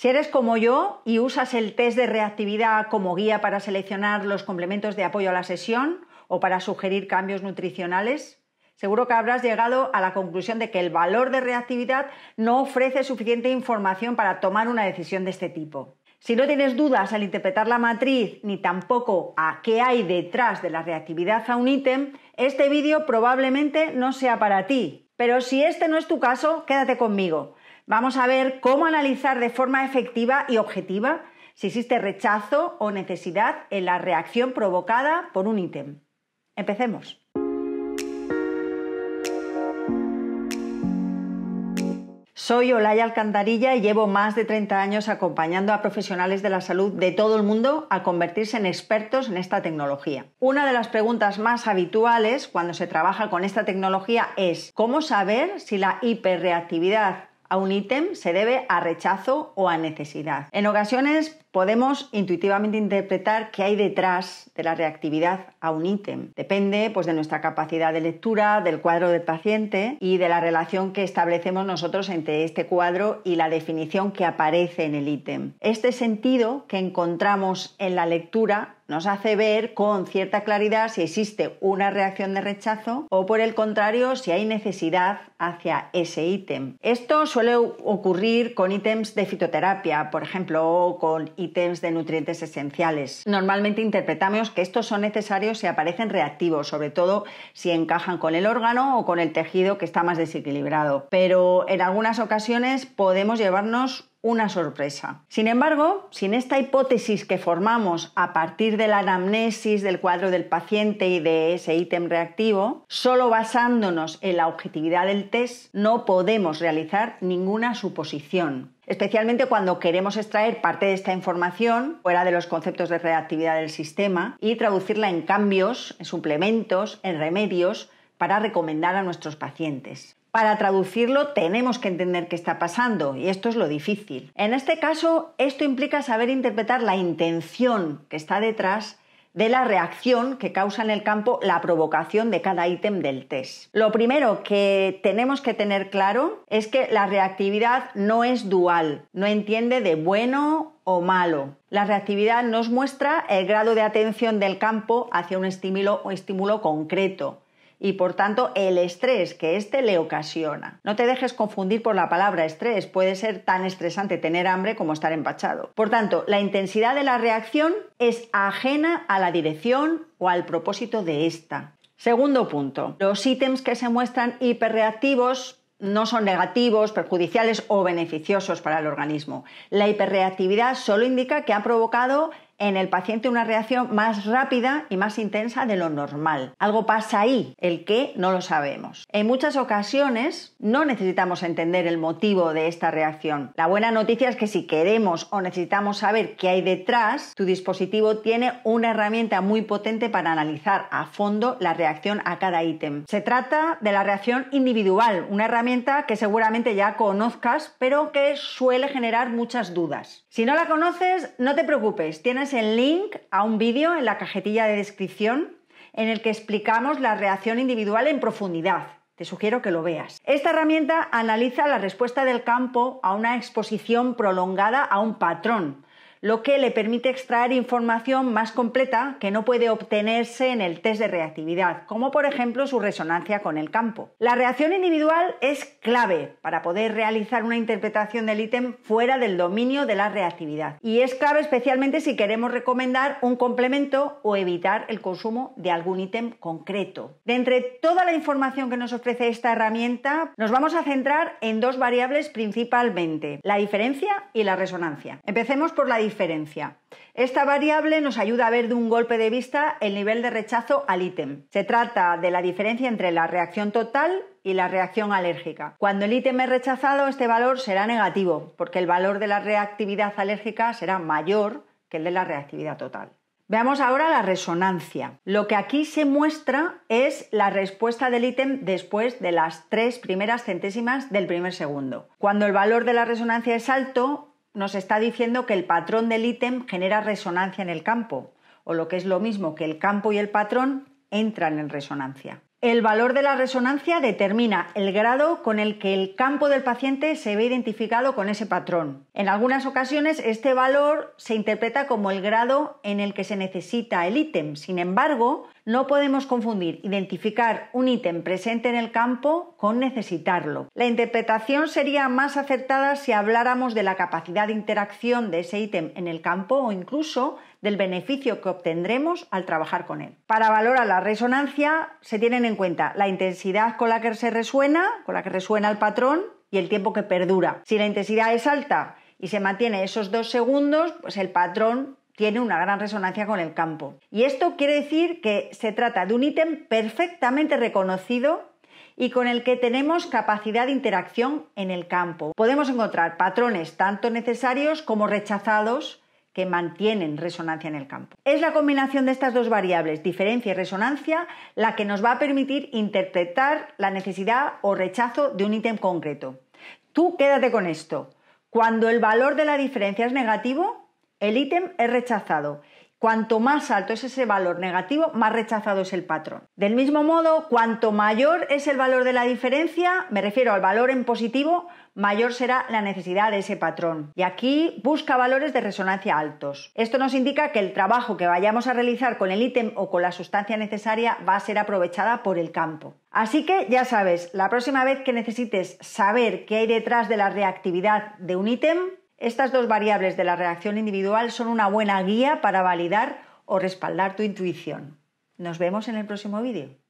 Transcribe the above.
Si eres como yo y usas el test de reactividad como guía para seleccionar los complementos de apoyo a la sesión o para sugerir cambios nutricionales, seguro que habrás llegado a la conclusión de que el valor de reactividad no ofrece suficiente información para tomar una decisión de este tipo. Si no tienes dudas al interpretar la matriz ni tampoco a qué hay detrás de la reactividad a un ítem, este vídeo probablemente no sea para ti. Pero si este no es tu caso, quédate conmigo Vamos a ver cómo analizar de forma efectiva y objetiva si existe rechazo o necesidad en la reacción provocada por un ítem. Empecemos. Soy Olaya Alcantarilla y llevo más de 30 años acompañando a profesionales de la salud de todo el mundo a convertirse en expertos en esta tecnología. Una de las preguntas más habituales cuando se trabaja con esta tecnología es ¿cómo saber si la hiperreactividad a un ítem se debe a rechazo o a necesidad. En ocasiones podemos intuitivamente interpretar qué hay detrás de la reactividad a un ítem. Depende pues, de nuestra capacidad de lectura, del cuadro del paciente y de la relación que establecemos nosotros entre este cuadro y la definición que aparece en el ítem. Este sentido que encontramos en la lectura nos hace ver con cierta claridad si existe una reacción de rechazo o por el contrario si hay necesidad hacia ese ítem. Esto suele ocurrir con ítems de fitoterapia, por ejemplo, o con ítems de nutrientes esenciales. Normalmente interpretamos que estos son necesarios si aparecen reactivos, sobre todo si encajan con el órgano o con el tejido que está más desequilibrado. Pero en algunas ocasiones podemos llevarnos una sorpresa. Sin embargo, sin esta hipótesis que formamos a partir de la anamnesis del cuadro del paciente y de ese ítem reactivo, solo basándonos en la objetividad del test no podemos realizar ninguna suposición especialmente cuando queremos extraer parte de esta información fuera de los conceptos de reactividad del sistema y traducirla en cambios, en suplementos, en remedios para recomendar a nuestros pacientes. Para traducirlo tenemos que entender qué está pasando y esto es lo difícil. En este caso, esto implica saber interpretar la intención que está detrás de la reacción que causa en el campo la provocación de cada ítem del test. Lo primero que tenemos que tener claro es que la reactividad no es dual, no entiende de bueno o malo. La reactividad nos muestra el grado de atención del campo hacia un estímulo o estímulo concreto y por tanto el estrés que éste le ocasiona. No te dejes confundir por la palabra estrés, puede ser tan estresante tener hambre como estar empachado. Por tanto, la intensidad de la reacción es ajena a la dirección o al propósito de esta. Segundo punto, los ítems que se muestran hiperreactivos no son negativos, perjudiciales o beneficiosos para el organismo. La hiperreactividad solo indica que ha provocado en el paciente una reacción más rápida y más intensa de lo normal. Algo pasa ahí, el que no lo sabemos. En muchas ocasiones no necesitamos entender el motivo de esta reacción. La buena noticia es que si queremos o necesitamos saber qué hay detrás, tu dispositivo tiene una herramienta muy potente para analizar a fondo la reacción a cada ítem. Se trata de la reacción individual, una herramienta que seguramente ya conozcas, pero que suele generar muchas dudas. Si no la conoces, no te preocupes, tienes el link a un vídeo en la cajetilla de descripción en el que explicamos la reacción individual en profundidad. Te sugiero que lo veas. Esta herramienta analiza la respuesta del campo a una exposición prolongada a un patrón, lo que le permite extraer información más completa que no puede obtenerse en el test de reactividad, como por ejemplo su resonancia con el campo. La reacción individual es clave para poder realizar una interpretación del ítem fuera del dominio de la reactividad y es clave especialmente si queremos recomendar un complemento o evitar el consumo de algún ítem concreto. De entre toda la información que nos ofrece esta herramienta, nos vamos a centrar en dos variables principalmente, la diferencia y la resonancia. Empecemos por la diferencia. Esta variable nos ayuda a ver de un golpe de vista el nivel de rechazo al ítem. Se trata de la diferencia entre la reacción total y la reacción alérgica. Cuando el ítem es rechazado, este valor será negativo, porque el valor de la reactividad alérgica será mayor que el de la reactividad total. Veamos ahora la resonancia. Lo que aquí se muestra es la respuesta del ítem después de las tres primeras centésimas del primer segundo. Cuando el valor de la resonancia es alto, nos está diciendo que el patrón del ítem genera resonancia en el campo, o lo que es lo mismo que el campo y el patrón entran en resonancia. El valor de la resonancia determina el grado con el que el campo del paciente se ve identificado con ese patrón. En algunas ocasiones este valor se interpreta como el grado en el que se necesita el ítem. Sin embargo, no podemos confundir identificar un ítem presente en el campo con necesitarlo. La interpretación sería más acertada si habláramos de la capacidad de interacción de ese ítem en el campo o incluso del beneficio que obtendremos al trabajar con él. Para valorar la resonancia se tienen en cuenta la intensidad con la que se resuena, con la que resuena el patrón y el tiempo que perdura. Si la intensidad es alta y se mantiene esos dos segundos, pues el patrón tiene una gran resonancia con el campo. Y esto quiere decir que se trata de un ítem perfectamente reconocido y con el que tenemos capacidad de interacción en el campo. Podemos encontrar patrones tanto necesarios como rechazados mantienen resonancia en el campo. Es la combinación de estas dos variables, diferencia y resonancia, la que nos va a permitir interpretar la necesidad o rechazo de un ítem concreto. Tú quédate con esto. Cuando el valor de la diferencia es negativo, el ítem es rechazado Cuanto más alto es ese valor negativo, más rechazado es el patrón. Del mismo modo, cuanto mayor es el valor de la diferencia, me refiero al valor en positivo, mayor será la necesidad de ese patrón. Y aquí busca valores de resonancia altos. Esto nos indica que el trabajo que vayamos a realizar con el ítem o con la sustancia necesaria va a ser aprovechada por el campo. Así que ya sabes, la próxima vez que necesites saber qué hay detrás de la reactividad de un ítem, estas dos variables de la reacción individual son una buena guía para validar o respaldar tu intuición. Nos vemos en el próximo vídeo.